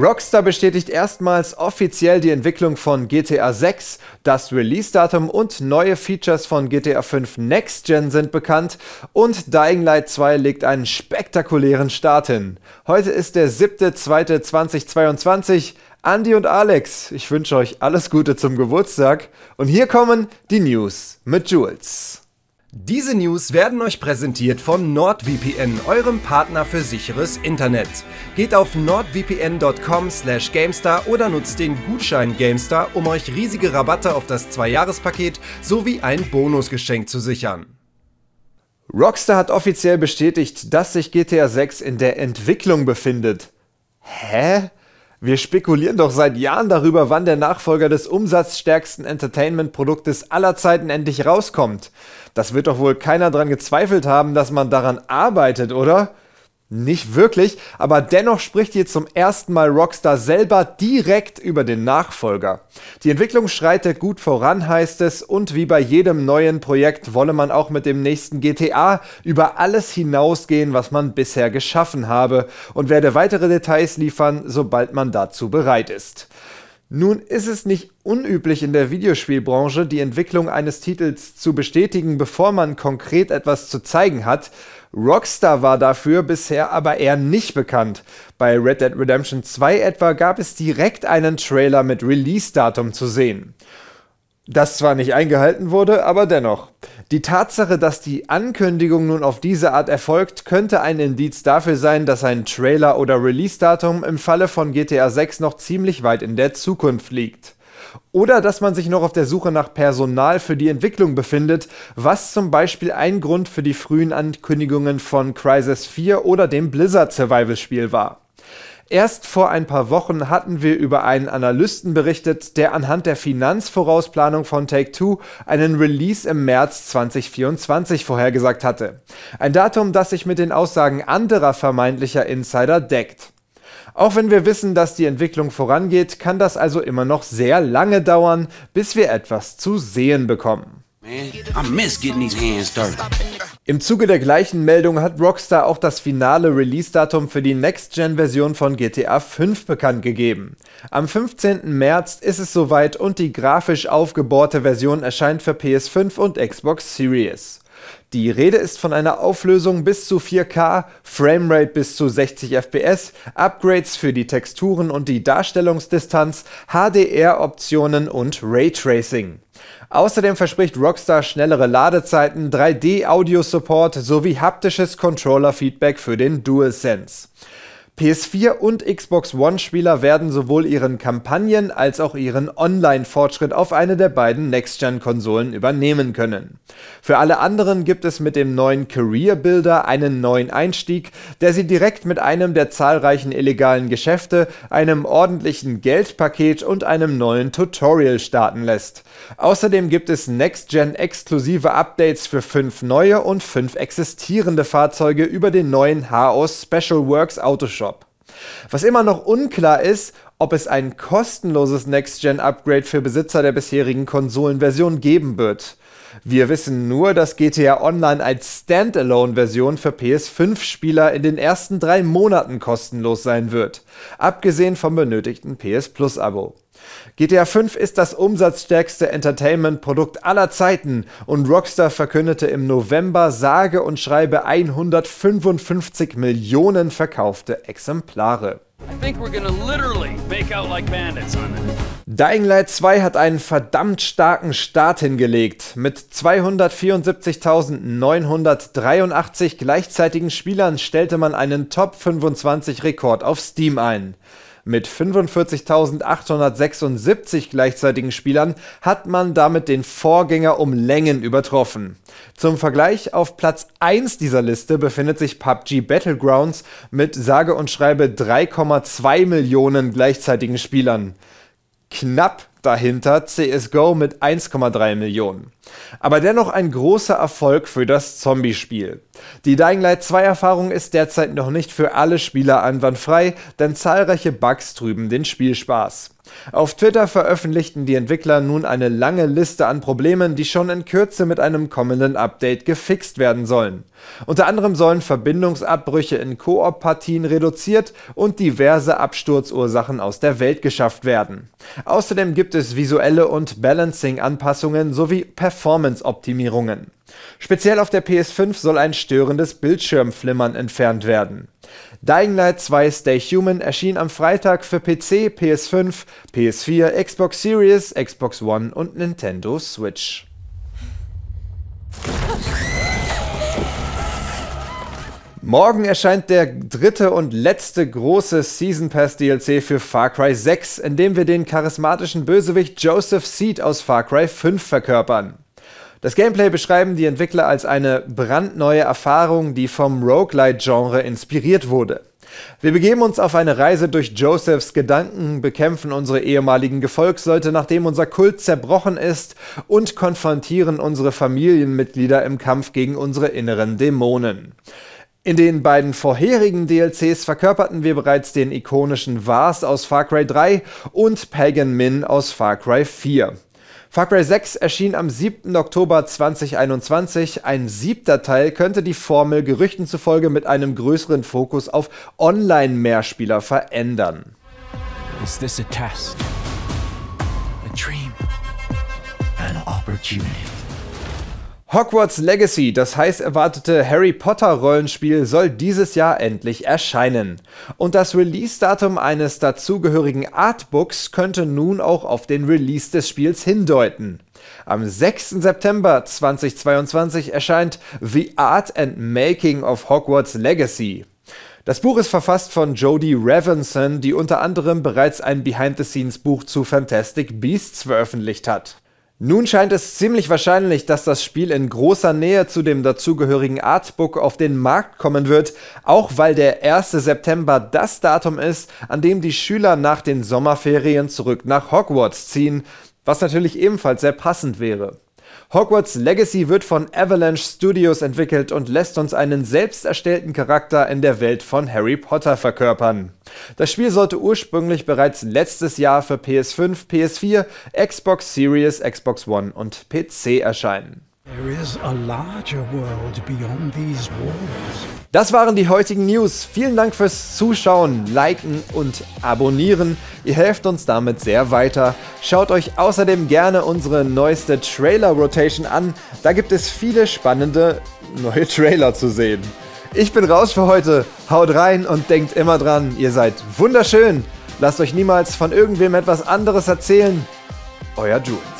Rockstar bestätigt erstmals offiziell die Entwicklung von GTA 6, das Release-Datum und neue Features von GTA 5 Next Gen sind bekannt und Dying Light 2 legt einen spektakulären Start hin. Heute ist der 7.2.2022. Andy und Alex, ich wünsche euch alles Gute zum Geburtstag und hier kommen die News mit Jules. Diese News werden euch präsentiert von NordVPN, eurem Partner für sicheres Internet. Geht auf nordvpn.com/gamestar oder nutzt den Gutschein Gamestar, um euch riesige Rabatte auf das Zwei-Jahres-Paket sowie ein Bonusgeschenk zu sichern. Rockstar hat offiziell bestätigt, dass sich GTA 6 in der Entwicklung befindet. Hä? Wir spekulieren doch seit Jahren darüber, wann der Nachfolger des umsatzstärksten Entertainment-Produktes aller Zeiten endlich rauskommt. Das wird doch wohl keiner daran gezweifelt haben, dass man daran arbeitet, oder? Nicht wirklich, aber dennoch spricht hier zum ersten Mal Rockstar selber direkt über den Nachfolger. Die Entwicklung schreitet gut voran, heißt es, und wie bei jedem neuen Projekt wolle man auch mit dem nächsten GTA über alles hinausgehen, was man bisher geschaffen habe, und werde weitere Details liefern, sobald man dazu bereit ist. Nun ist es nicht unüblich in der Videospielbranche, die Entwicklung eines Titels zu bestätigen, bevor man konkret etwas zu zeigen hat. Rockstar war dafür bisher aber eher nicht bekannt. Bei Red Dead Redemption 2 etwa gab es direkt einen Trailer mit Release-Datum zu sehen das zwar nicht eingehalten wurde, aber dennoch. Die Tatsache, dass die Ankündigung nun auf diese Art erfolgt, könnte ein Indiz dafür sein, dass ein Trailer oder Release-Datum im Falle von GTA 6 noch ziemlich weit in der Zukunft liegt. Oder dass man sich noch auf der Suche nach Personal für die Entwicklung befindet, was zum Beispiel ein Grund für die frühen Ankündigungen von Crisis 4 oder dem Blizzard Survival Spiel war. Erst vor ein paar Wochen hatten wir über einen Analysten berichtet, der anhand der Finanzvorausplanung von Take-Two einen Release im März 2024 vorhergesagt hatte. Ein Datum, das sich mit den Aussagen anderer vermeintlicher Insider deckt. Auch wenn wir wissen, dass die Entwicklung vorangeht, kann das also immer noch sehr lange dauern, bis wir etwas zu sehen bekommen. Man, im Zuge der gleichen Meldung hat Rockstar auch das finale Release-Datum für die Next-Gen-Version von GTA 5 bekannt gegeben. Am 15. März ist es soweit und die grafisch aufgebohrte Version erscheint für PS5 und Xbox Series. Die Rede ist von einer Auflösung bis zu 4K, Framerate bis zu 60 FPS, Upgrades für die Texturen und die Darstellungsdistanz, HDR-Optionen und Raytracing. Außerdem verspricht Rockstar schnellere Ladezeiten, 3D-Audio-Support sowie haptisches Controller-Feedback für den DualSense. PS4 und Xbox One-Spieler werden sowohl ihren Kampagnen als auch ihren Online-Fortschritt auf eine der beiden Next-Gen-Konsolen übernehmen können. Für alle anderen gibt es mit dem neuen Career Builder einen neuen Einstieg, der sie direkt mit einem der zahlreichen illegalen Geschäfte, einem ordentlichen Geldpaket und einem neuen Tutorial starten lässt. Außerdem gibt es Next-Gen-exklusive Updates für fünf neue und fünf existierende Fahrzeuge über den neuen HO Special Works Autoshop. Was immer noch unklar ist, ob es ein kostenloses Next-Gen-Upgrade für Besitzer der bisherigen Konsolenversion geben wird. Wir wissen nur, dass GTA Online als Standalone-Version für PS5-Spieler in den ersten drei Monaten kostenlos sein wird, abgesehen vom benötigten PS Plus-Abo. GTA 5 ist das umsatzstärkste Entertainment-Produkt aller Zeiten und Rockstar verkündete im November sage und schreibe 155 Millionen verkaufte Exemplare. Dying Light 2 hat einen verdammt starken Start hingelegt. Mit 274.983 gleichzeitigen Spielern stellte man einen Top 25 Rekord auf Steam ein. Mit 45.876 gleichzeitigen Spielern hat man damit den Vorgänger um Längen übertroffen. Zum Vergleich, auf Platz 1 dieser Liste befindet sich PUBG Battlegrounds mit sage und schreibe 3,2 Millionen gleichzeitigen Spielern. Knapp dahinter CSGO mit 1,3 Millionen. Aber dennoch ein großer Erfolg für das Zombie-Spiel. Die Dying Light 2 Erfahrung ist derzeit noch nicht für alle Spieler einwandfrei, denn zahlreiche Bugs trüben den Spielspaß. Auf Twitter veröffentlichten die Entwickler nun eine lange Liste an Problemen, die schon in Kürze mit einem kommenden Update gefixt werden sollen. Unter anderem sollen Verbindungsabbrüche in Koop-Partien reduziert und diverse Absturzursachen aus der Welt geschafft werden. Außerdem gibt es visuelle und Balancing-Anpassungen sowie Performance-Optimierungen. Speziell auf der PS5 soll ein störendes Bildschirmflimmern entfernt werden. Dying Light 2 Stay Human erschien am Freitag für PC, PS5, PS4, Xbox Series, Xbox One und Nintendo Switch. Morgen erscheint der dritte und letzte große Season Pass DLC für Far Cry 6, in dem wir den charismatischen Bösewicht Joseph Seed aus Far Cry 5 verkörpern. Das Gameplay beschreiben die Entwickler als eine brandneue Erfahrung, die vom Roguelite-Genre inspiriert wurde. Wir begeben uns auf eine Reise durch Josephs Gedanken, bekämpfen unsere ehemaligen Gefolgsleute, nachdem unser Kult zerbrochen ist, und konfrontieren unsere Familienmitglieder im Kampf gegen unsere inneren Dämonen. In den beiden vorherigen DLCs verkörperten wir bereits den ikonischen Vars aus Far Cry 3 und Pagan Min aus Far Cry 4. Far Cry 6 erschien am 7. Oktober 2021. Ein siebter Teil könnte die Formel Gerüchten zufolge mit einem größeren Fokus auf Online-Mehrspieler verändern. Is this a test? A dream? An opportunity? Hogwarts Legacy, das heiß erwartete Harry Potter Rollenspiel, soll dieses Jahr endlich erscheinen. Und das Release-Datum eines dazugehörigen Artbooks könnte nun auch auf den Release des Spiels hindeuten. Am 6. September 2022 erscheint The Art and Making of Hogwarts Legacy. Das Buch ist verfasst von Jodie Ravenson, die unter anderem bereits ein Behind-the-Scenes-Buch zu Fantastic Beasts veröffentlicht hat. Nun scheint es ziemlich wahrscheinlich, dass das Spiel in großer Nähe zu dem dazugehörigen Artbook auf den Markt kommen wird, auch weil der 1. September das Datum ist, an dem die Schüler nach den Sommerferien zurück nach Hogwarts ziehen, was natürlich ebenfalls sehr passend wäre. Hogwarts Legacy wird von Avalanche Studios entwickelt und lässt uns einen selbst erstellten Charakter in der Welt von Harry Potter verkörpern. Das Spiel sollte ursprünglich bereits letztes Jahr für PS5, PS4, Xbox Series, Xbox One und PC erscheinen. Das waren die heutigen News. Vielen Dank fürs Zuschauen, Liken und Abonnieren. Ihr helft uns damit sehr weiter. Schaut euch außerdem gerne unsere neueste Trailer-Rotation an. Da gibt es viele spannende neue Trailer zu sehen. Ich bin raus für heute. Haut rein und denkt immer dran, ihr seid wunderschön. Lasst euch niemals von irgendwem etwas anderes erzählen. Euer Jules.